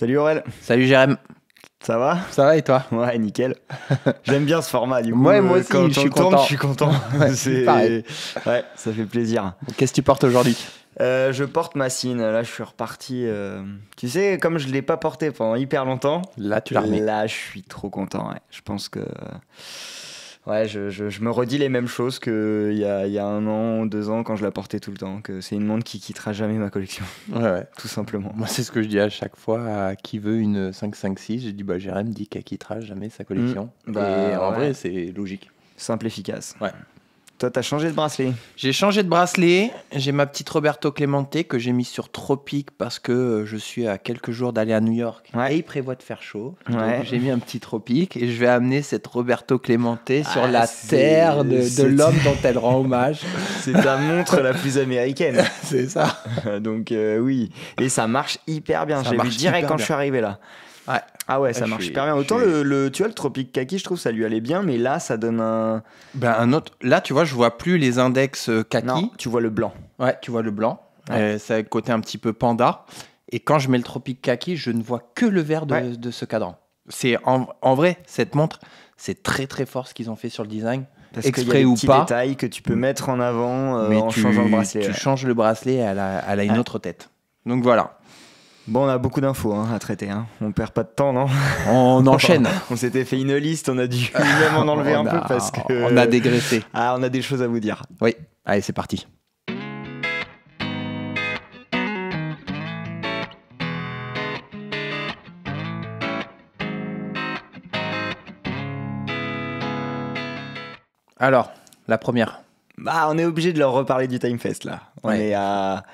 Salut Aurel. Salut Jérém. Ça va Ça va et toi Ouais, nickel. J'aime bien ce format du coup. Euh, moi quand je suis content. Je suis content. c'est Ouais, ça fait plaisir. Qu'est-ce que tu portes aujourd'hui euh, je porte ma signe, Là, je suis reparti. Euh, tu sais, comme je ne l'ai pas porté pendant hyper longtemps. Là, tu l'as Là, je suis trop content. Je pense que ouais, je, me redis les mêmes choses qu'il y a, y a un an, deux ans, quand je la portais tout le temps. Que c'est une montre qui quittera jamais ma collection. Ouais, tout simplement. Moi, c'est ce que je dis à chaque fois à qui veut une 556. j'ai dit, bah, Jérém dit qu'elle quittera jamais sa collection. Mm. Bah, Et en vrai, c'est logique. Simple, efficace. Ouais. Toi, t'as changé de bracelet. J'ai changé de bracelet. J'ai ma petite Roberto Clemente que j'ai mis sur Tropique parce que euh, je suis à quelques jours d'aller à New York. Et il prévoit de faire chaud. j'ai mis un petit Tropique et je vais amener cette Roberto Clemente ah, sur la terre de, l'homme dont elle rend hommage. C'est ta montre la plus américaine. c'est ça. Donc euh, oui. Et ça marche hyper bien. j'ai vu direct quand je suis arrivé là. Ah ouais, ah, ça marche super bien. Autant le, tu le Kaki, je trouve ça lui allait bien, mais là, ça donne un. Ben, un autre. Là, tu vois, je vois plus les index euh, Kaki. tu vois le blanc. Ouais, tu vois le blanc. c'est euh, ça côté un petit peu panda. Et quand je mets le Tropique Kaki, je ne vois que le vert de, ce cadran. C'est en, vrai, cette montre, c'est très très fort ce qu'ils ont fait sur le design. Parce exprès y a ou détails que tu peux mettre en avant euh, en tu, changeant le bracelet. Tu changes le bracelet, et elle a une autre tête. Donc voilà. Bon, on a beaucoup d'infos hein, à traiter. Hein. On perd pas de temps, non On enchaîne. on s'était fait une liste, on a dû ah, même en enlever un peu parce que. On a dégraissé. Ah, on a des choses à vous dire. Oui. Allez, c'est parti. Alors, la première. Bah, on est obligé de leur reparler du Timefest là. On est à.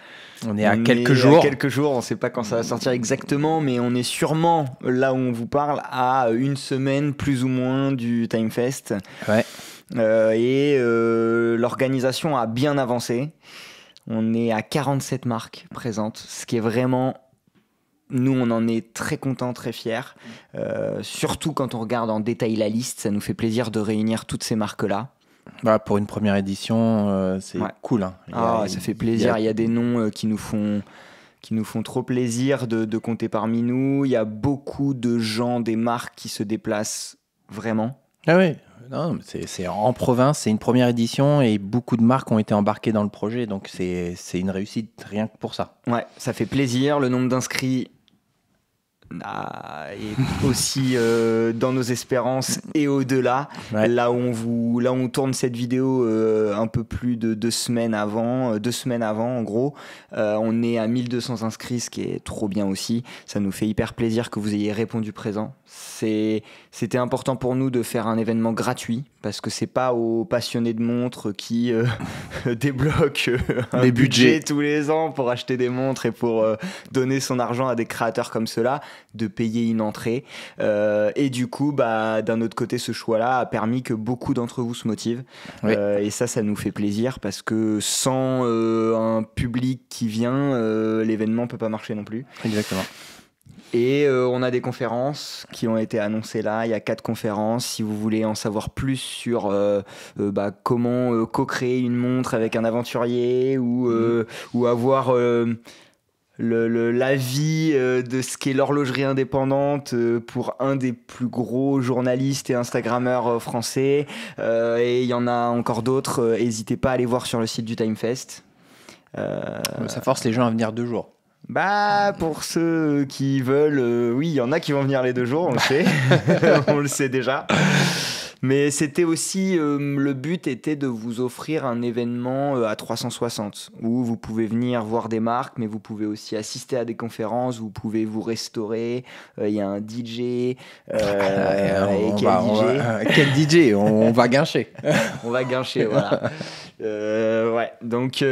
On est à quelques jours. quelques jours, on ne sait pas quand ça va sortir exactement, mais on est sûrement là où on vous parle à une semaine plus ou moins du Timefest. Ouais. Euh, et euh, l'organisation a bien avancé. On est à 47 marques présentes, ce qui est vraiment nous, on en est très contents, très fiers. Euh, surtout quand on regarde en détail la liste, ça nous fait plaisir de réunir toutes ces marques-là. Bah, pour une première édition, euh, c'est cool. Hein. Ah, ça fait plaisir. Il y, a... des noms euh, qui nous font qui nous font trop plaisir de, de compter parmi nous. Il y a beaucoup de gens, des marques qui se déplacent vraiment. Ah oui, non, c'est en province, c'est une première édition et beaucoup de marques ont été embarquées dans le projet, donc c'est une réussite rien que pour ça. Ouais, ça fait plaisir, le nombre d'inscrits ah, et aussi euh, dans nos espérances et au-delà. Là où on vous, là on tourne cette vidéo euh, un peu plus de deux semaines avant, euh, deux semaines avant en gros, on est à 1200 inscrits, ce qui est trop bien aussi. Ça nous fait hyper plaisir que vous ayez répondu présent. C'est, c'était important pour nous de faire un événement gratuit parce que c'est pas aux passionnés de montres qui débloquent un les budgets. tous les ans pour acheter des montres et pour donner son argent à des créateurs comme cela de payer une entrée. Euh, et du coup, bah, d'un autre côté, ce choix-là a permis que beaucoup d'entre vous se motivent. Euh, et ça, ça nous fait plaisir parce que sans euh, un public qui vient, l'événement ne peut pas marcher non plus. Exactement. Et on a des conférences qui ont été annoncées là. Il y a quatre conférences. Si vous voulez en savoir plus sur bah, comment co-créer une montre avec un aventurier ou, mm-hmm. ou avoir le, la vie euh, de ce qu'est l'horlogerie indépendante euh, pour un des plus gros journalistes et Instagrammeurs euh, français. et il y en a encore d'autres. N'hésitez pas à aller voir sur le site du Timefest. Ça force les gens à venir deux jours. Bah, pour ceux qui veulent, oui, il y en a qui vont venir les deux jours, on le sait. on le sait déjà. Mais c'était aussi, euh, le but était de vous offrir un événement euh, à 360, où vous pouvez venir voir des marques, mais vous pouvez aussi assister à des conférences, vous pouvez vous restaurer, euh, il y a un DJ. quel, DJ quel, DJ on, va guincher. on va guincher, voilà. ouais, donc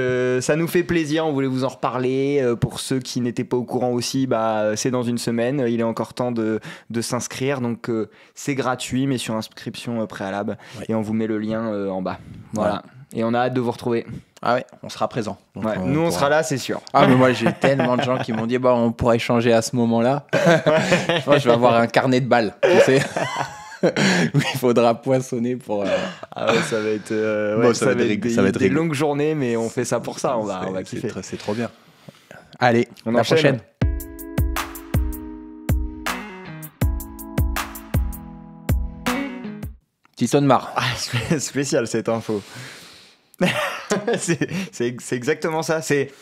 ça nous fait plaisir, on voulait vous en reparler. pour ceux qui n'étaient pas au courant aussi, bah, c'est dans une semaine, il est encore temps de, de s'inscrire, donc c'est gratuit, mais sur inscription euh, préalable. Et on vous met le lien euh, en bas. Voilà. Et on a hâte de vous retrouver. Ah ouais, on sera présent. Euh, nous, on sera là, c'est sûr. Ah, mais moi, j'ai tellement de gens qui m'ont dit bah, on pourrait changer à ce moment-là. je vais avoir un carnet de balles, tu sais. il faudra poissonner pour. Ah ouais, ça va être, ça, va des, longues journées, mais on fait ça pour ça. On va, C'est trop bien. Allez, on la prochaine. Petit Mar. Ah, spécial cette info. c'est exactement ça. C'est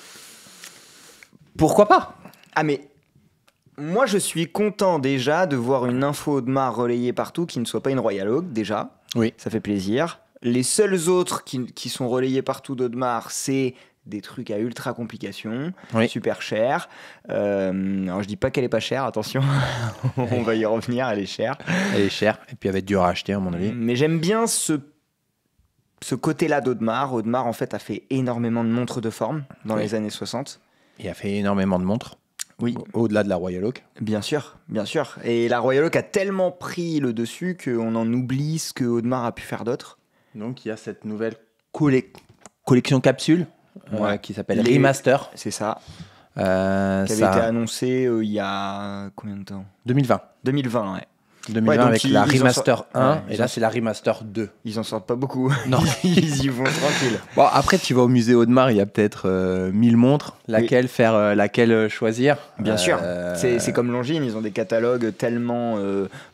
pourquoi pas Ah mais moi je suis content déjà de voir une info de relayée partout qui ne soit pas une Royal Oak déjà. Oui. Ça fait plaisir. Les seuls autres qui, sont relayés partout d'Odmar, c'est des trucs à ultra complication, super cher. Euh, alors je dis pas qu'elle est pas chère, attention, on va y revenir, elle est chère. Elle est chère, et puis elle va être dure à acheter à mon avis. Mais j'aime bien ce, ce côté-là d'Audemars. Audemars en fait a fait énormément de montres de forme dans les années 60. Il a fait énormément de montres. Oui. Au-delà de la Royal Oak. Bien sûr, bien sûr. Et la Royal Oak a tellement pris le dessus qu'on en oublie ce que Audemars a pu faire d'autre. Donc il y a cette nouvelle collection capsule euh, qui s'appelle les... Remaster. C'est ça. Euh, qui avait été annoncé euh, il y a combien de temps 2020. 2020, ouais. 2020 avec la remaster 1 et là c'est la remaster 2. Ils en sortent pas beaucoup. Non, ils y vont tranquille. Bon après tu vas au musée Audemars, il y a peut-être 1000 euh, montres, laquelle faire euh, laquelle euh, choisir Bien sûr. C'est comme Longines, ils ont des catalogues tellement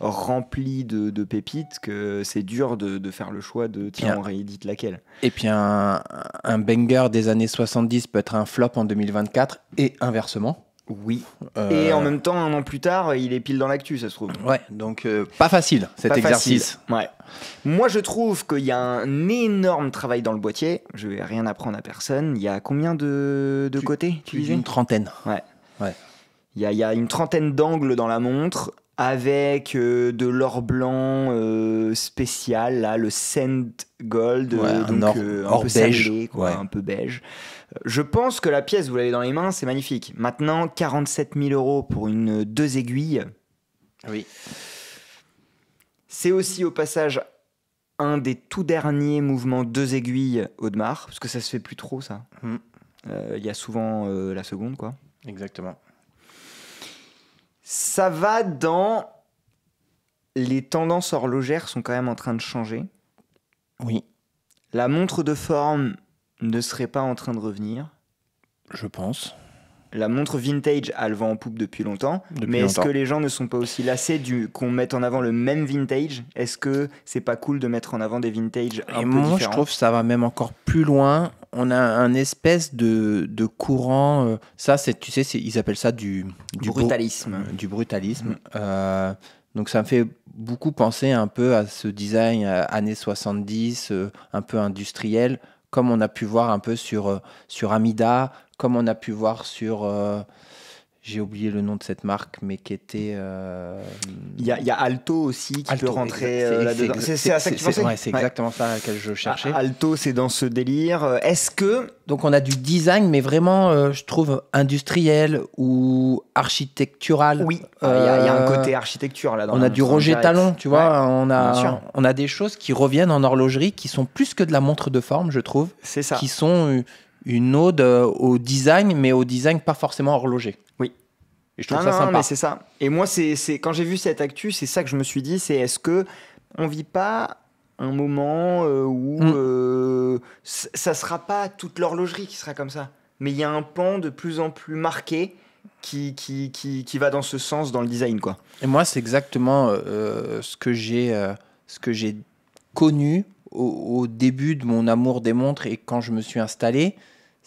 remplis de, pépites que c'est dur de, faire le choix de tiens on réédite laquelle. Et puis un, un banger des années 70 peut être un flop en 2024 et inversement. Oui. Et en euh, même temps, un an plus tard, il est pile dans l'actu, ça se trouve. Ouais. Donc euh, pas facile cet exercice. Ouais. Moi, je trouve qu'il y a un énorme travail dans le boîtier. Je vais rien apprendre à personne. Il y a combien de, de côtés tu Une trentaine. Ouais. Il y il y a une trentaine d'angles dans la montre avec euh, de l'or blanc euh, spécial, là, le Sand Gold, euh, donc un, peu beige, un peu beige. Je pense que la pièce, vous l'avez dans les mains, c'est magnifique. Maintenant, 47 000 euros pour une deux aiguilles. Oui. C'est aussi au passage un des tout derniers mouvements deux aiguilles Audemars, parce que ça se fait plus trop, ça. Hmm. Il y a souvent la seconde, quoi. Exactement. Ça va dans. Les tendances horlogères sont quand même en train de changer. Oui. La montre de forme ne serait pas en train de revenir. Je pense. La montre vintage, elle vent en poupe depuis longtemps. mais est-ce que les gens ne sont pas aussi lassés du qu'on mette en avant le même vintage Est-ce que c'est pas cool de mettre en avant des vintages un Et différents moi, je trouve que ça va même encore plus loin on a un espèce de, courant. Euh, ça, c'est, tu sais, ils appellent ça du, brutalisme. Euh, du brutalisme. Mm. Euh, donc, ça me fait beaucoup penser un peu à ce design années 70, un peu industriel, comme on a pu voir un peu sur, sur Amida, comme on a pu voir sur j'ai oublié le nom de cette marque, mais qui était. Euh, il, y a, Alto aussi qui peut rentrer euh, C'est à ça que C'est exactement ça à laquelle je cherchais. Ah, Alto, c'est dans ce délire. Euh, est-ce que. Donc on a du design, mais vraiment, je trouve, industriel ou architectural. Oui, ah, il y, a un côté architecture là-dedans. On a du Roger Talon, tu vois. on, a, on a des choses qui reviennent en horlogerie qui sont plus que de la montre de forme, je trouve. C'est ça. Qui sont une ode au design, mais au design pas forcément horloger. Et je trouve ça sympa. mais c'est ça. Et moi, c'est quand j'ai vu cette actu, c'est ça que je me suis dit, c'est est-ce que on vit pas un moment euh, où mm. euh, ça ne ça sera pas toute l'horlogerie qui sera comme ça, mais il y a un pan de plus en plus marqué qui, qui, va dans ce sens dans le design. Quoi. Et moi, c'est exactement euh, ce que j'ai connu au, au, début de mon amour des montres et quand je me suis installé.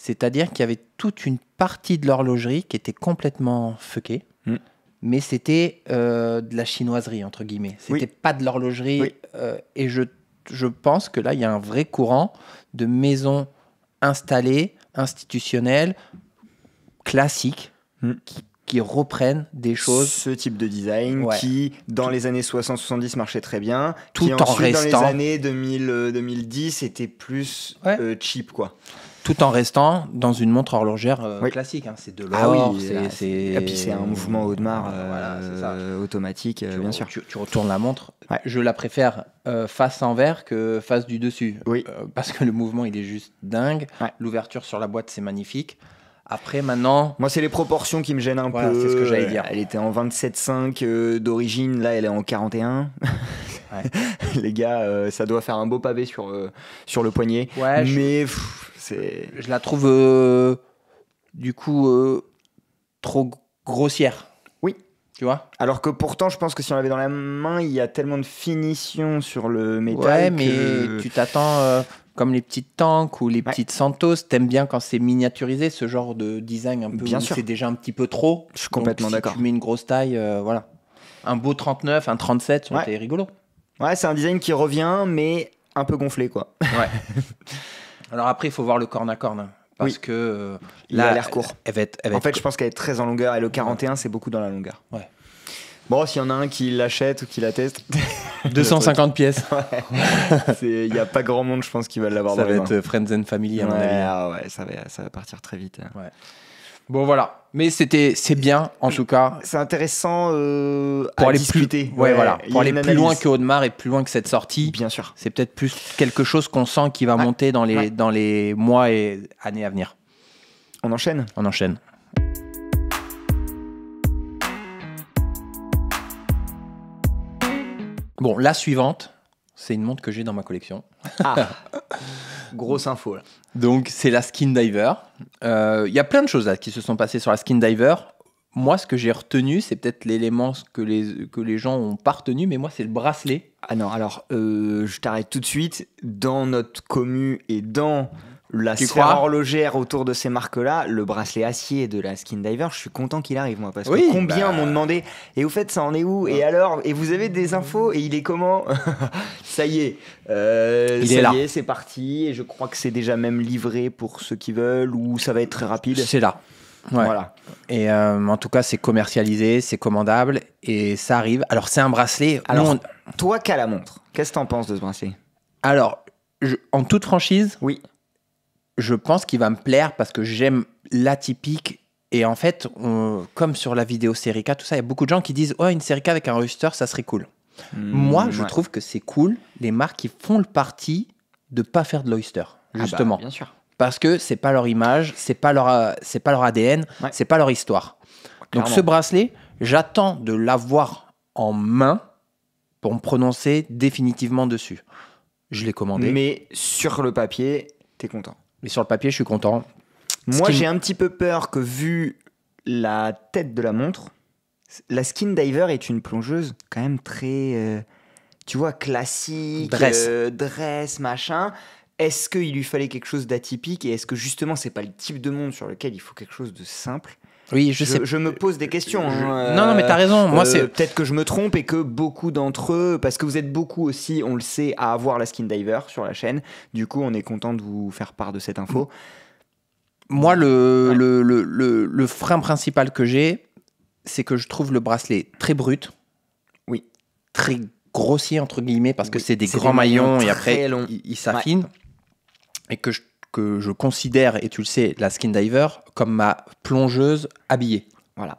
C'est-à-dire qu'il y avait toute une partie de l'horlogerie qui était complètement fuckée, hmm. mais c'était euh, de la chinoiserie, entre guillemets. C'était n'était pas de l'horlogerie. Euh, et je, je, pense que là, il y a un vrai courant de maisons installées, institutionnelles, classiques, hmm. qui, qui reprennent des choses. Ce type de design qui, dans les années 60-70, marchait très bien. Tout qui, en ensuite, Dans les années 2000, 2010, euh, était plus cheap, quoi tout en restant dans une montre horlogère euh, classique. Hein. C'est de l'or, ah oui, c'est un mouvement Audemars euh, automatique, euh, bien sûr. Tu, retournes la montre. Je la préfère face envers que face du dessus, oui. parce que le mouvement il est juste dingue. L'ouverture sur la boîte c'est magnifique. Après, maintenant. Moi, c'est les proportions qui me gênent un peu. C'est ce que j'allais dire. Elle était en 27,5 d'origine, là, elle est en 41. les gars, euh, ça doit faire un beau pavé sur, euh, sur le poignet. mais c'est. Je la trouve euh, du coup trop grossière. Oui. Tu vois Alors que pourtant, je pense que si on l'avait dans la main, il y a tellement de finition sur le métal. Ouais, mais tu t'attends. Comme les petites tanks ou les petites Santos, t'aimes bien quand c'est miniaturisé, ce genre de design un peu. Bien sûr. C'est déjà un petit peu trop. Je suis complètement d'accord. Si tu mets une grosse taille, voilà. Un beau 39, un 37, c'est rigolo. Ouais, c'est un design qui revient, mais un peu gonflé, quoi. ouais. Alors après, il faut voir le corne à corne. Parce que euh, là, a l'air court. en fait, je pense qu'elle est très en longueur et le 41, c'est beaucoup dans la longueur. Ouais. Bon, s'il y en a un qui l'achète ou qui la teste. 250 pièces. Il y n'y a pas grand monde, je pense, qui va l'avoir dans Ça va être Friends and Family, à mon avis. Ah ouais, ça va, ça va partir très vite. Hein. Ouais. Bon, voilà. Mais c'était, c'est bien, en tout cas. C'est intéressant euh, pour à discuter. ouais, voilà. Pour aller plus loin que Audemars et plus loin que cette sortie. Bien sûr. C'est peut-être plus quelque chose qu'on sent qui va monter dans les, dans les mois et années à venir. On enchaîne On enchaîne. Bon, la suivante, c'est une montre que j'ai dans ma collection. Ah, grosse info Donc c'est la Skin Diver. Euh, il y a plein de choses qui se sont passées sur la Skin Diver. Moi, ce que j'ai retenu, c'est peut-être l'élément que les, que les gens ont pas retenu, mais moi, c'est le bracelet. Ah non, alors euh, je t'arrête tout de suite. Dans notre commu et dans la tu horlogère autour de ces marques-là, le bracelet acier de la Skin Diver, je suis content qu'il arrive, moi, parce que combien bah. m'ont demandé Et au fait, ça en est où Et alors Et vous avez des infos Et il est comment Ça y est, euh, ça y est, c'est parti. Et je crois que c'est déjà même livré pour ceux qui veulent, ou ça va être très rapide. C'est là. Voilà. Et euh, en tout cas, c'est commercialisé, c'est commandable, et ça arrive. Alors, c'est un bracelet. Alors, toi, qu'à la montre, qu'est-ce que t'en penses de ce bracelet Alors, en toute franchise, oui je pense qu'il va me plaire parce que j'aime l'atypique. Et en fait, comme sur la vidéo Serica tout ça, il y a beaucoup de gens qui disent Oh, une Serica avec un Oyster ça serait cool. Hmm, Moi, je trouve que c'est cool les marques qui font le parti de pas faire de l'oyster, ah bah, justement. bien sûr. Parce que c'est pas leur image, c'est pas leur, c'est pas leur ADN, c'est pas leur histoire. Donc ce bracelet, j'attends de l'avoir en main pour me prononcer définitivement dessus. Je l'ai commandé. Mais sur le papier, t'es content. Mais sur le papier, je suis content. Moi, j'ai un petit peu peur que, vu la tête de la montre, la Skin Diver est une plongeuse quand même très, euh, tu vois, classique, euh, dress, machin. Est-ce qu'il lui fallait quelque chose d'atypique et est-ce que justement, c'est pas le type de monde sur lequel il faut quelque chose de simple oui, je, sais. Je me pose des questions. Hein, non, non, mais t'as raison. Moi, euh, c'est peut-être que je me trompe et que beaucoup d'entre eux, parce que vous êtes beaucoup aussi, on le sait, à avoir la skin diver sur la chaîne. Du coup, on est content de vous faire part de cette info. Moi, le, frein principal que j'ai, c'est que je trouve le bracelet très brut. Oui. Très grossier entre guillemets parce que c'est des grands maillons, et après il s'affine, et que je que je considère, et tu le sais, la skin diver comme ma plongeuse habillée. Voilà.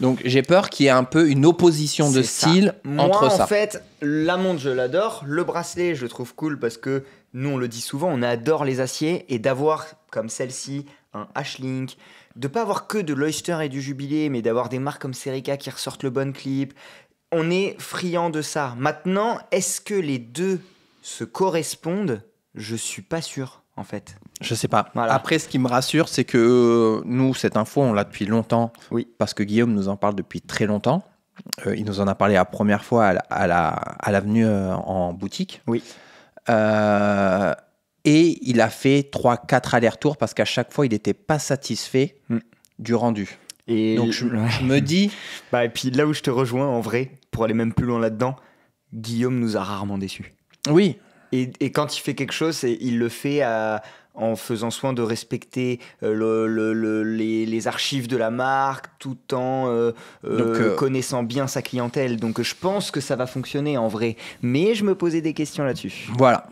Donc j'ai peur qu'il y ait un peu une opposition de style entre ça. En fait, la montre, je l'adore. Le bracelet, je le trouve cool parce que nous, on le dit souvent, on adore les aciers et d'avoir comme celle-ci un H-Link, de pas avoir que de l'Oyster et du Jubilé, mais d'avoir des marques comme Serica qui ressortent le bon clip. On est friand de ça. Maintenant, est-ce que les deux se correspondent Je suis pas sûr en fait Je sais pas. Après, ce qui me rassure, c'est que euh, nous, cette info, on l'a depuis longtemps. Oui. Parce que Guillaume nous en parle depuis très longtemps. Euh, il nous en a parlé la première fois à l'avenue la, à euh, en boutique. Oui. et il a fait 3-4 allers-retours parce qu'à chaque fois, il n'était pas satisfait hmm. du rendu. Et Donc je, me dis. Bah, et puis là où je te rejoins en vrai, pour aller même plus loin là-dedans, Guillaume nous a rarement déçus. Oui, et, quand il fait quelque chose, il le fait euh, en faisant soin de respecter euh, les, archives de la marque tout en euh, connaissant bien sa clientèle. Donc je pense que ça va fonctionner en vrai. Mais je me posais des questions là-dessus. Voilà.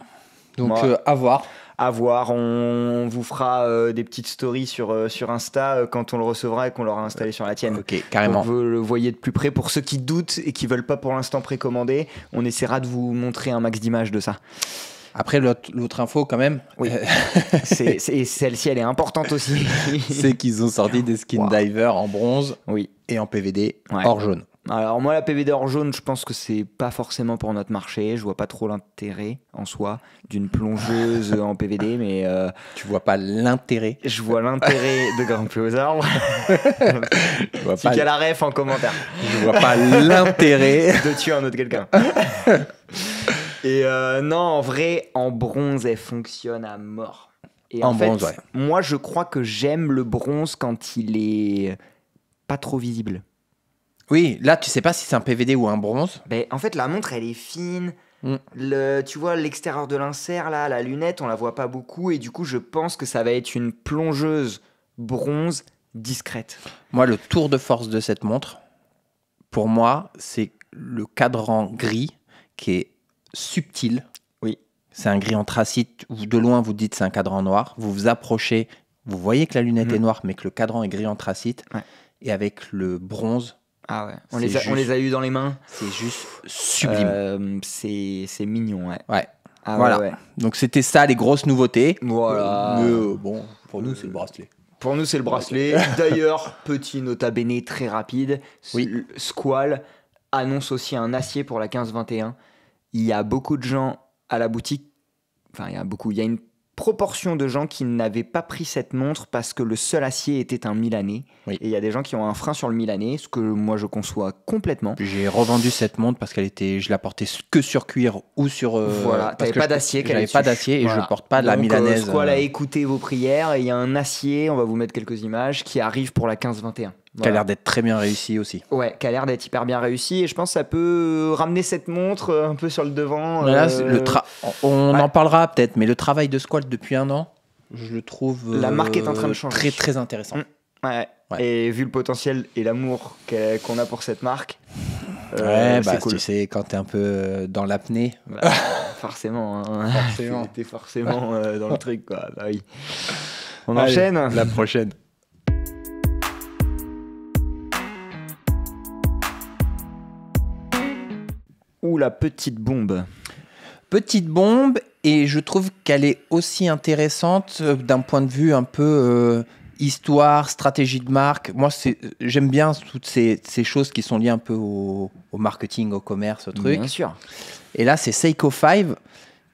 Donc à voir. A voir. On vous fera euh, des petites stories sur, euh, sur Insta euh, quand on le recevra et qu'on l'aura installé sur la tienne. Ok, carrément. vous le voyez de plus près. Pour ceux qui doutent et qui veulent pas pour l'instant précommander, on essaiera de vous montrer un max d'images de ça. Après, l'autre info, quand même. Oui. celle-ci, elle est importante aussi. c'est qu'ils ont sorti des skin divers en bronze. Oui. Et en PVD, hors jaune. Alors moi, la PVD hors jaune, je pense que c'est pas forcément pour notre marché. Je vois pas trop l'intérêt en soi d'une plongeuse en PVD, mais euh, tu vois pas l'intérêt. Je vois l'intérêt de grimper aux arbres. je vois la ref en commentaire. Je vois pas l'intérêt de tuer un autre quelqu'un. Et euh, non, en vrai, en bronze, elle fonctionne à mort. en, bronze, ouais. moi, je crois que j'aime le bronze quand il est pas trop visible. Oui, là, tu sais pas si c'est un PVD ou un bronze. mais ben, en fait, la montre, elle est fine. Mm. Le, tu vois, l'extérieur de l'insert, là, la lunette, on la voit pas beaucoup. Et du coup, je pense que ça va être une plongeuse bronze discrète. Moi, le tour de force de cette montre, pour moi, c'est le cadran gris qui est subtil. Oui. C'est un gris anthracite. de loin, vous dites c'est un cadran noir. Vous vous approchez, vous voyez que la lunette mm. est noire, mais que le cadran est gris anthracite. Et avec le bronze, ah ouais. On les, a, eu dans les mains. C'est juste sublime. Euh, c'est mignon, ouais. Ouais. Ah voilà. Donc c'était ça les grosses nouveautés. Euh, bon, pour nous c'est le euh, bracelet. Pour nous c'est le bracelet. D'ailleurs, petit nota bene très rapide. Oui. Squall annonce aussi un acier pour la 15-21. Il y a beaucoup de gens à la boutique. Enfin, il y a beaucoup. Il y a une proportion de gens qui n'avaient pas pris cette montre parce que le seul acier était un Milanais. Et il y a des gens qui ont un frein sur le Milanais, ce que moi je conçois complètement. J'ai revendu cette montre parce qu'elle était, je la portais que sur cuir ou sur. Euh, voilà, voilà, t'avais pas d'acier. J'avais pas d'acier et je je porte pas de la euh, milanaise. Voilà, quoi, euh. écoutez vos prières. et Il y a un acier. On va vous mettre quelques images qui arrive pour la 15-21. Qui a l'air d'être très bien réussi aussi. Ouais, qui a l'air d'être hyper bien réussi. Et je pense que ça peut euh, ramener cette montre euh, un peu sur le devant. Euh, on en parlera peut-être, mais le travail de Squall depuis un an, je le trouve. La marque est en train de changer. Très, très intéressant. Mm. Ouais. Et vu le potentiel et l'amour qu'on a pour cette marque. c'est ouais, bah, tu sais, quand t'es un peu dans l'apnée. Bah, forcément. Hein. Forcément. t'es forcément dans le truc, quoi. Bah oui. On enchaîne. La prochaine. ou la petite bombe Petite bombe, et je trouve qu'elle est aussi intéressante euh, d'un point de vue un peu euh, histoire, stratégie de marque. Moi, j'aime bien toutes ces, choses qui sont liées un peu au, marketing, au commerce, au truc. Bien sûr. Et là, c'est Seiko 5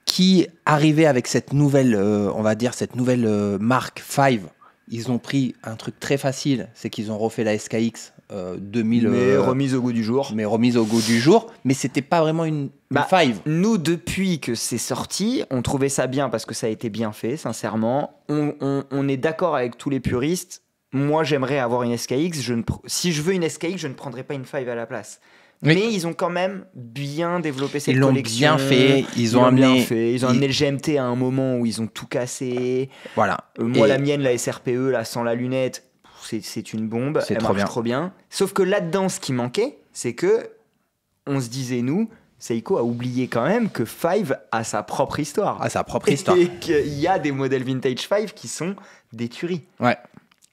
qui arrivait avec cette nouvelle, euh, on va dire, cette nouvelle marque 5. Ils ont pris un truc très facile, c'est qu'ils ont refait la SKX 2000. Euh, mais euh, remise au goût du jour. Mais remise au goût du jour. Mais c'était pas vraiment une, 5 bah, five. Nous, depuis que c'est sorti, on trouvait ça bien parce que ça a été bien fait, sincèrement. On, est d'accord avec tous les puristes. Moi, j'aimerais avoir une SKX. Je ne si je veux une SKX, je ne prendrai pas une five à la place. Mais, ils ont quand même bien développé cette collection. Ils bien fait. Ils ont, amené, bien fait. Ils ont amené le GMT à un moment où ils ont tout cassé. Voilà. Euh, moi, la mienne, la SRPE, là, sans la lunette, c'est une bombe, elle marche bien. trop bien. Sauf que là-dedans, ce qui manquait, c'est que on se disait, nous, Seiko a oublié quand même que Five a sa propre histoire. A sa propre histoire. Et qu'il y a des modèles vintage Five qui sont des tueries. Ouais.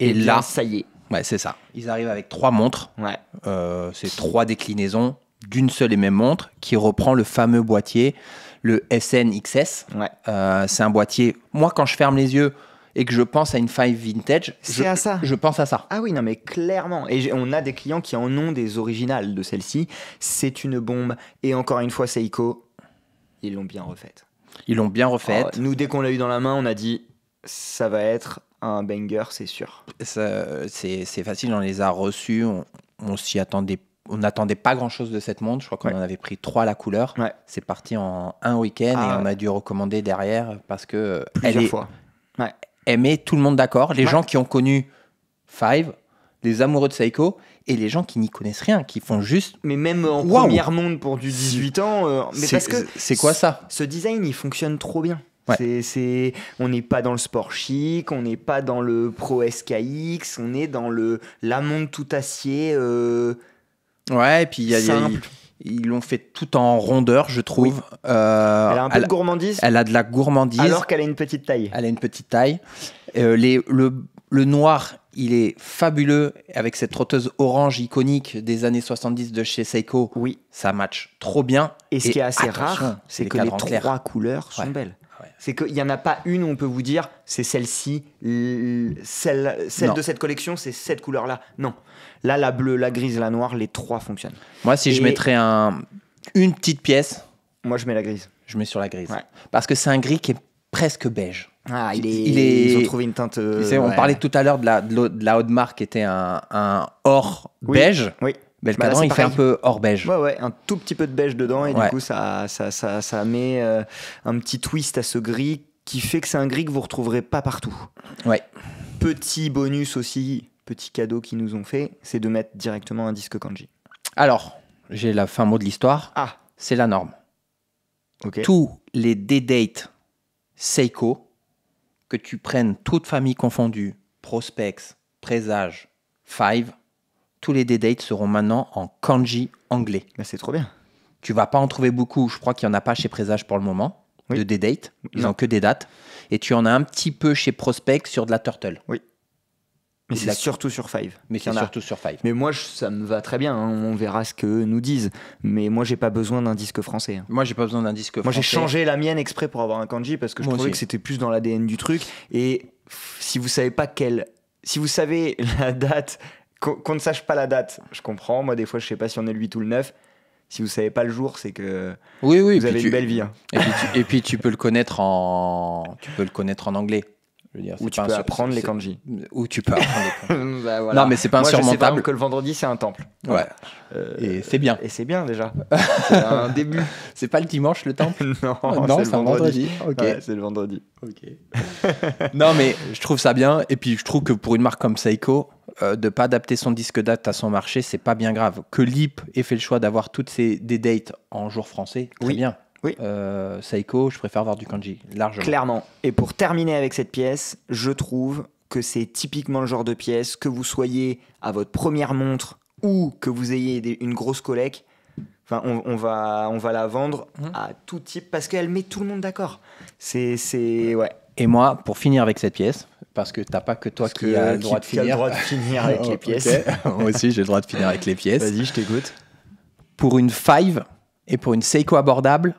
Et, eh là, ça y est. Ouais, c'est ça. Ils arrivent avec trois montres. Ouais. Euh, c'est trois déclinaisons d'une seule et même montre qui reprend le fameux boîtier, le SNXS. Ouais. Euh, c'est un boîtier. Moi, quand je ferme les yeux, et que je pense à une Five vintage, je, à ça. je pense à ça. Ah oui, non, mais clairement. Et on a des clients qui en ont des originales de celle-ci. C'est une bombe. Et encore une fois, Seiko, ils l'ont bien refaite. Ils l'ont bien refaite. Oh, nous, dès qu'on l'a eu dans la main, on a dit ça va être un banger, c'est sûr. C'est facile, on les a reçus, on, s'y attendait on n'attendait pas grand chose de cette montre. Je crois qu'on en avait pris trois à la couleur. C'est parti en un week-end et ah on a dû recommander derrière parce que. Plusieurs fois. Ouais aimer tout le monde d'accord. Les gens qui ont connu Five, les amoureux de Psycho, et les gens qui n'y connaissent rien, qui font juste. Mais même en premier monde pour du 18 ans. Euh, c'est quoi ça Ce design, il fonctionne trop bien. C'est, on n'est pas dans le sport chic, on n'est pas dans le pro SKX, on est dans le monde tout acier. Euh, ouais, et puis il y a ils l'ont fait tout en rondeur, je trouve. Euh, elle a un peu de gourmandise. Elle a de la gourmandise. Alors qu'elle a une petite taille. Elle a une petite taille. Euh, les, le, noir, il est fabuleux avec cette trotteuse orange iconique des années 70 de chez Seiko. Oui. Ça match trop bien. Et ce qui est assez rare, c'est que les trois couleurs sont belles. C'est qu'il n'y en a pas une où on peut vous dire c'est celle-ci, celle, de cette collection, c'est cette couleur-là. Non. Là, la bleue, la grise, la noire, les trois fonctionnent. Moi, si je mettrais un, une petite pièce. Moi, je mets la grise. Je mets sur la grise. Parce que c'est un gris qui est presque beige. Ah, il est, ils ont trouvé une teinte. Euh, on parlait tout à l'heure de la, de la qui était un, un or beige. Oui. le bah, cadran, il fait un peu hors beige. Ouais, un tout petit peu de beige dedans, et du coup, ça, ça, ça, met euh, un petit twist à ce gris qui fait que c'est un gris que vous retrouverez pas partout. Ouais. Petit bonus aussi, petit cadeau qu'ils nous ont fait, c'est de mettre directement un disque kanji. Alors, j'ai la fin mot de l'histoire. Ah C'est la norme. Tous les D-Dates Seiko, que tu prennes toute famille confondue, prospects, Présage, five, tous les D-Dates seront maintenant en kanji anglais. Bah, c'est trop bien. Tu vas pas en trouver beaucoup, je crois qu'il n'y en a pas chez Présage pour le moment, de D-Dates. Ils n'ont que des dates. Et tu en as un petit peu chez Prospects sur de la Turtle. Oui. Mais c'est surtout sur Five. Mais c'est surtout sur Five. Mais moi, ça me va très bien. Hein. On verra ce que nous disent. Mais moi, j'ai pas besoin d'un disque français. Hein. Moi, j'ai pas besoin d'un disque. français. Moi, j'ai changé la mienne exprès pour avoir un kanji parce que je trouvais que c'était plus dans l'ADN du truc. Et si vous savez pas quelle, si vous savez la date, qu'on ne sache pas la date, je comprends. Moi, des fois, je sais pas si on est le 8 ou le 9 si vous savez pas le jour, c'est que oui, oui, vous avez une belle vie. Hein. Et, puis et, puis tu, peux le connaître en tu peux le connaître en anglais où tu peux apprendre les kanji. Où tu peux apprendre les kanji. Bah, non, mais c'est pas insurmontable. Je sais que le vendredi, c'est un temple. Ouais. et euh, c'est bien. Et c'est bien déjà. c'est un début. C'est pas le dimanche le temple Non, c'est le vendredi. c'est le vendredi. Ok. non, mais je trouve ça bien. Et puis, je trouve que pour une marque comme Seiko, de euh, de pas adapter son disque date à son marché, c'est pas bien grave. Que Lip ait fait le choix d'avoir toutes ces, des dates en jour français, très bien. Oui. Euh, je préfère voir du kanji, largement. Clairement. Et pour terminer avec cette pièce, je trouve que c'est typiquement le genre de pièce que vous soyez à votre première montre ou que vous ayez une grosse collecte. Enfin, on, va, on va la vendre mhm. à tout type parce qu'elle met tout le monde d'accord. C'est, c'est, ouais. Et moi, pour finir avec cette pièce, parce que t'as pas que toi qui, as le droit de finir avec les pièces. moi aussi, j'ai le droit de finir avec les pièces. Vas-y, je t'écoute. Pour une five et pour une Seiko abordable,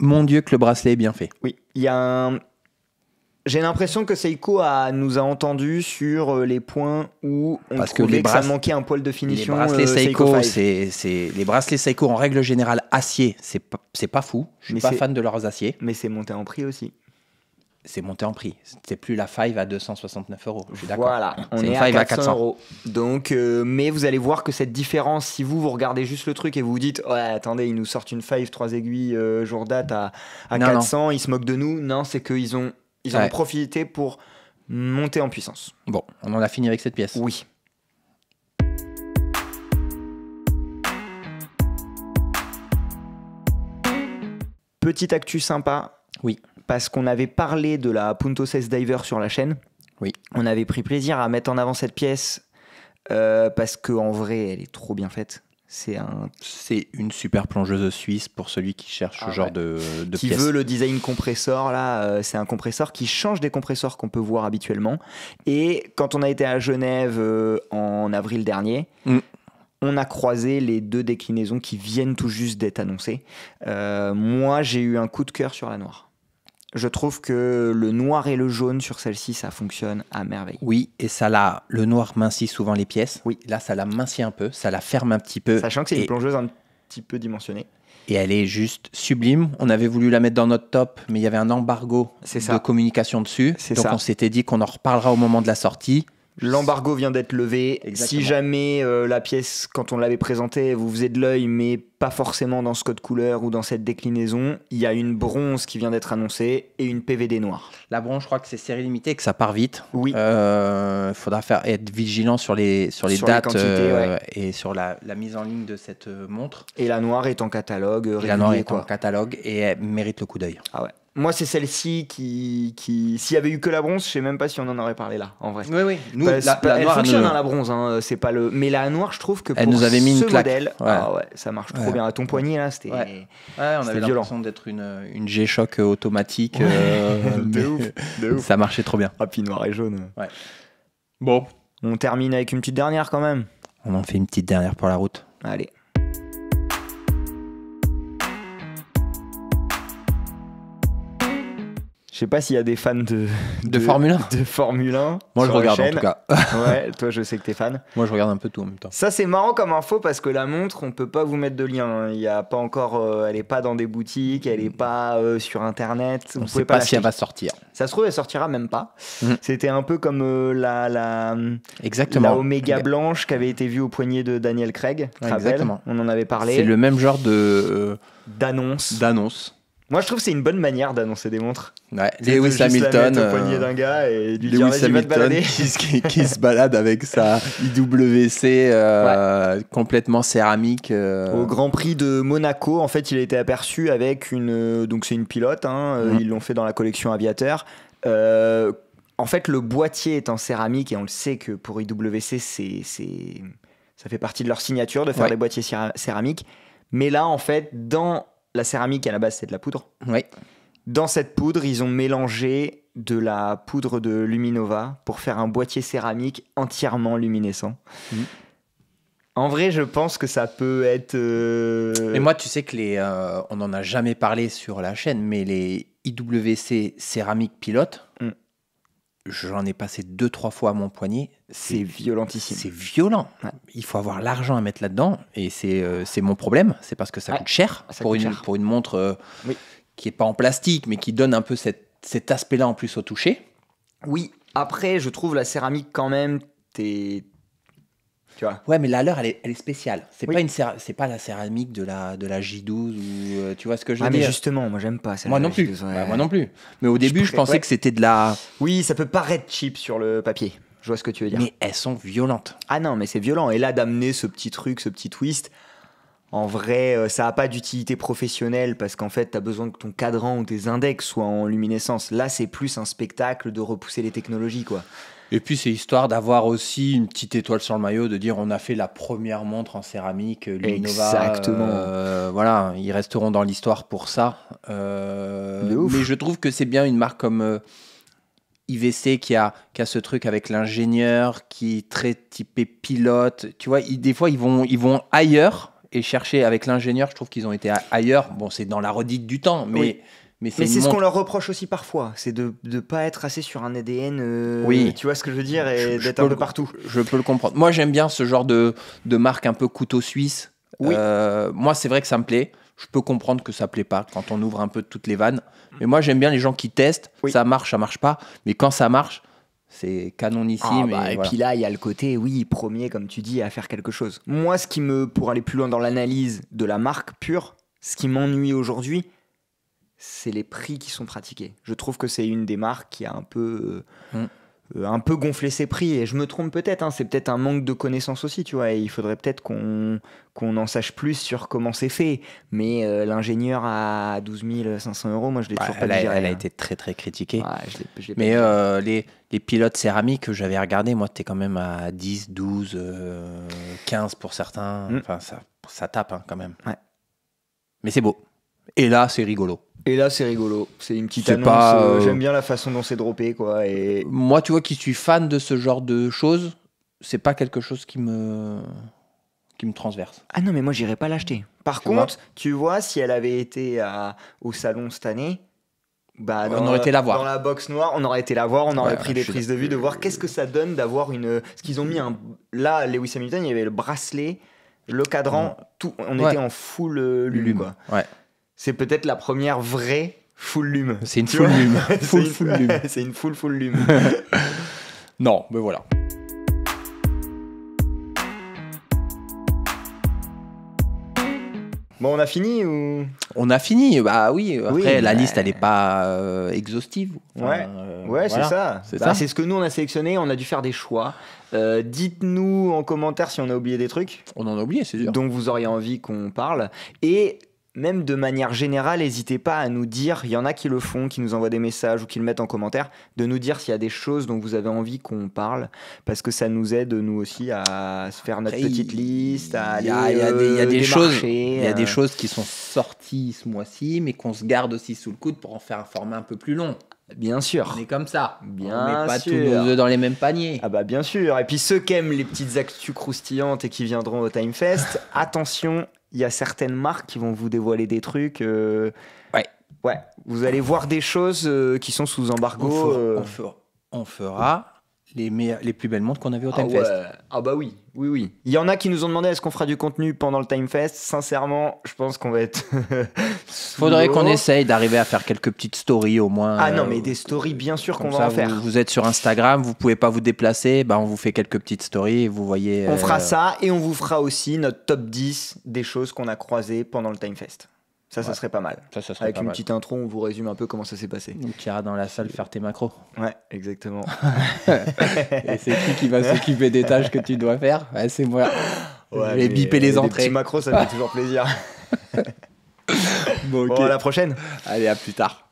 mon Dieu, que le bracelet est bien fait. Oui, il y a un... J'ai l'impression que Seiko nous a entendu sur euh, les points où on Parce que, les ça manquait un poil de finition. Les bracelets, euh, Seiko, c'est, les bracelets Seiko en règle générale acier, c'est pas, c'est pas fou. Je suis pas fan de leurs aciers. Mais c'est monté en prix aussi c'est monté en prix. c'est plus la Five à 269 euros. Je suis d'accord. Voilà, on est, à 400 euros. Donc, euh, mais vous allez voir que cette différence, si vous vous regardez juste le truc et vous vous dites, ouais, attendez, ils nous sortent une Five trois aiguilles euh, jour date à, 400, ils se moquent de nous. Non, c'est qu'ils ont ils ont profité pour monter en puissance. Bon, on en a fini avec cette pièce. Oui. Petit actu sympa. Oui parce qu'on avait parlé de la Punto 16 Diver sur la chaîne. Oui. On avait pris plaisir à mettre en avant cette pièce euh, parce qu'en vrai, elle est trop bien faite. C'est un... C'est une super plongeuse suisse pour celui qui cherche ce ah genre de, pièce. Qui veut le design compresseur. là, euh, c'est un compresseur qui change des compresseurs qu'on peut voir habituellement. Et quand on a été à Genève euh, en avril dernier, mm. on a croisé les deux déclinaisons qui viennent tout juste d'être annoncées. Euh, moi, j'ai eu un coup de cœur sur la noire. Je trouve que le noir et le jaune sur celle-ci, ça fonctionne à merveille. Oui, et ça la. Le noir mincit souvent les pièces. Oui. Là, ça la mincit un peu, ça la ferme un petit peu. Sachant que c'est une plongeuse un petit peu dimensionnée. Et elle est juste sublime. On avait voulu la mettre dans notre top, mais il y avait un embargo de communication dessus. Donc on s'était dit qu'on en reparlera au moment de la sortie. L'embargo vient d'être levé. Si jamais euh, la pièce, quand on l'avait présentée, vous faisait de l'œil, mais pas forcément dans ce code couleur ou dans cette déclinaison, il y a une bronze qui vient d'être annoncée et une PVD noire. La bronze, je crois que c'est série limitée que ça part vite. Oui. Il euh, faudra faire, être vigilant sur les, sur les dates euh, et sur la, mise en ligne de cette montre. Et la noire est en catalogue. Et la noire est en catalogue et elle mérite le coup d'œil. Ah ouais. Moi, c'est celle-ci qui, qui... s'il y avait eu que la bronze, je sais même pas si on en aurait parlé là, en vrai. Oui, oui. Nous, la, elle fonctionne hein, la bronze, hein, euh, c'est pas le. Mais la noire, je trouve que pour nous avait mis ce une modèle, ah ça marche trop bien. À ton poignet là, c'était. Ouais. on avait l'impression d'être une, une G-Shock euh, automatique. Euh, ouf, Ça marchait trop bien. Ah, puis noir et jaune. Ouais. Bon, on termine avec une petite dernière quand même. On en fait une petite dernière pour la route. Allez. Je sais pas s'il y a des fans de, de, Formule 1. De Formule 1 Moi, je regarde en tout cas. ouais, toi, je sais que t'es fan. Moi, je regarde un peu tout en même temps. Ça, c'est marrant comme info parce que la montre, on peut pas vous mettre de lien. Hein. Il y a pas encore, euh, elle est pas dans des boutiques, elle est pas euh, sur Internet. on ne sait pas, si elle va sortir. Ça se trouve, elle sortira même pas. Mhm. C'était un peu comme euh, la, la, Exactement. la Omega blanche qui avait été vue au poignet de Daniel Craig. Exactement. On en avait parlé. C'est le même genre de d'annonce. D'annonce moi, je trouve que c'est une bonne manière d'annoncer des montres. Ouais. Lewis Hamilton. Euh, poignet d'un gars et lui Lewis qui, se balade avec sa IWC euh, complètement céramique. Euh. Au Grand Prix de Monaco, en fait, il a été aperçu avec une. Donc, c'est une pilote. Hein, mhm. Ils l'ont fait dans la collection Aviateur. en fait, le boîtier est en céramique et on le sait que pour IWC, c'est, ça fait partie de leur signature de faire des boîtiers céramiques. Mais là, en fait, dans la céramique à la base c'est de la poudre. Oui. Dans cette poudre, ils ont mélangé de la poudre de Luminova pour faire un boîtier céramique entièrement luminescent. Mhm. En vrai, je pense que ça peut être. Euh, mais moi, tu sais que les, euh, on n'en a jamais parlé sur la chaîne, mais les IWC céramique pilote, j'en ai passé deux, trois fois à mon poignet. C'est violentissime. C'est violent. Il faut avoir l'argent à mettre là-dedans. Et c'est euh, mon problème. C'est parce que ça coûte, cher, pour une, montre euh, qui n'est pas en plastique, mais qui donne un peu cet aspect-là en plus au toucher. Oui, après, je trouve la céramique quand même. T'es Ouais, mais la leur, elle est, spéciale. C'est pas une c'est pas la céramique de la de la J12 ou euh, tu vois ce que je veux ah, mais justement, moi j'aime pas. Moi non plus. Bah, moi non plus. Mais au début, je, pensais que c'était de la. Oui, ça peut paraître cheap sur le papier. Je vois ce que tu veux dire. Mais elles sont violentes. Ah non, mais c'est violent. Et là, d'amener ce petit truc, ce petit twist. En vrai, euh, ça n'a pas d'utilité professionnelle parce qu'en fait, tu as besoin que ton cadran ou tes index soient en luminescence. Là, c'est plus un spectacle de repousser les technologies, quoi. Et puis c'est histoire d'avoir aussi une petite étoile sur le maillot, de dire on a fait la première montre en céramique, euh, l'Innova. Exactement. Euh, voilà, ils resteront dans l'histoire pour ça. Euh, mais je trouve que c'est bien une marque comme IVC qui a, qui a ce truc avec l'ingénieur, qui est très typé pilote. Tu vois, des fois ils vont, ils vont ailleurs et chercher avec l'ingénieur. Je trouve qu'ils ont été ailleurs. Bon, c'est dans la redite du temps, mais. Mais c'est ce qu'on leur reproche aussi parfois, c'est de ne pas être assez sur un ADN. Euh, oui. Tu vois ce que je veux dire et d'être un peu partout. Je peux le comprendre. Moi, j'aime bien ce genre de, marque un peu couteau suisse. Oui. Euh, moi, c'est vrai que ça me plaît. Je peux comprendre que ça plaît pas quand on ouvre un peu toutes les vannes. Mais moi, j'aime bien les gens qui testent. Ça marche, ça marche pas. Mais quand ça marche, c'est ah canonissime. Ah, et, puis là, il y a le côté, oui, premier, comme tu dis, à faire quelque chose. Moi, ce qui me, pour aller plus loin dans l'analyse de la marque pure, ce qui m'ennuie aujourd'hui, c'est les prix qui sont pratiqués. Je trouve que c'est une des marques qui a un peu, euh, mm. euh, un peu gonflé ses prix. Et je me trompe peut-être, hein, c'est peut-être un manque de connaissances aussi, tu vois. il faudrait peut-être qu'on en sache plus sur comment c'est fait. Mais euh, l'ingénieur à 12 500 euros, moi je l'ai toujours pas elle elle a hein. été très très critiquée. Mais les, pilotes céramiques que j'avais regardés, moi es quand même à 10, 12, 15 pour certains. Mm. Enfin, ça, tape hein, quand même. Mais c'est beau. Et là, c'est rigolo. Et là, c'est rigolo. C'est une petite annonce. Euh, euh, j'aime bien la façon dont c'est droppé, quoi. Et... Moi, tu vois, qui suis fan de ce genre de choses, c'est pas quelque chose qui me qui me transverse. Ah non, mais moi, j'irai pas l'acheter. Par contre, tu vois, si elle avait été au salon cette année, bah, on aurait été la voir. Dans la box noire, on aurait été la voir, on aurait pris des prises de vue, de voir qu'est-ce que ça donne d'avoir une. Ce qu'ils ont mis un. Là, Lewis Hamilton, il y avait le bracelet, le cadran, mm. tout. On était en full euh, lulu, mm. quoi. Ouais c'est peut-être la première vraie full lume. C'est une full lume. c'est une full full lume. non, mais voilà. Bon, on a fini ou On a fini, bah oui. Après, bah, la liste, elle n'est pas euh, exhaustive. Euh, ouais, c'est bah, ça. C'est ce que nous, on a sélectionné. On a dû faire des choix. Euh, dites-nous en commentaire si on a oublié des trucs. On en a oublié, c'est sûr. Donc, vous auriez envie qu'on parle. Et même de manière générale, n'hésitez pas à nous dire, il y en a qui le font, qui nous envoient des messages ou qui le mettent en commentaire, de nous dire s'il y a des choses dont vous avez envie qu'on parle, parce que ça nous aide, nous aussi, à se faire notre petite liste, à Il y a, des, euh, choses, il y a des euh. choses qui sont sorties ce mois-ci, mais qu'on se garde aussi sous le coude pour en faire un format un peu plus long. Bien sûr. On est comme ça. Bien On met pas tous nos dans les mêmes paniers. Ah bah bien sûr. Et puis ceux qui aiment les petites actus croustillantes et qui viendront au Time Fest, attention, il y a certaines marques qui vont vous dévoiler des trucs. Euh, ouais. Ouais. Vous allez voir des choses euh, qui sont sous embargo. On fera, euh. les, les plus belles montres qu'on a vues au ah Ah bah oui, oui, oui. Il y en a qui nous ont demandé est-ce qu'on fera du contenu pendant le Time Fest. Sincèrement, je pense qu'on va être Faudrait qu'on essaye d'arriver à faire quelques petites stories au moins. Ah non, mais euh, des stories, bien sûr qu'on va en faire. Vous, êtes sur Instagram, vous pouvez pas vous déplacer, bah on vous fait quelques petites stories et vous voyez. On fera euh, ça et on vous fera aussi notre top 10 des choses qu'on a croisées pendant le Time Fest. Ça, ça serait pas mal. Ça, ça serait Avec une petite intro, on vous résume un peu comment ça s'est passé. Donc, tu iras dans la salle faire tes macros. Ouais, exactement. et c'est qui qui va s'occuper des tâches que tu dois faire ouais, C'est moi. Les Je vais biper les entrées. Les macros, ça fait toujours plaisir. Bon, oh, à la prochaine. Allez, à plus tard.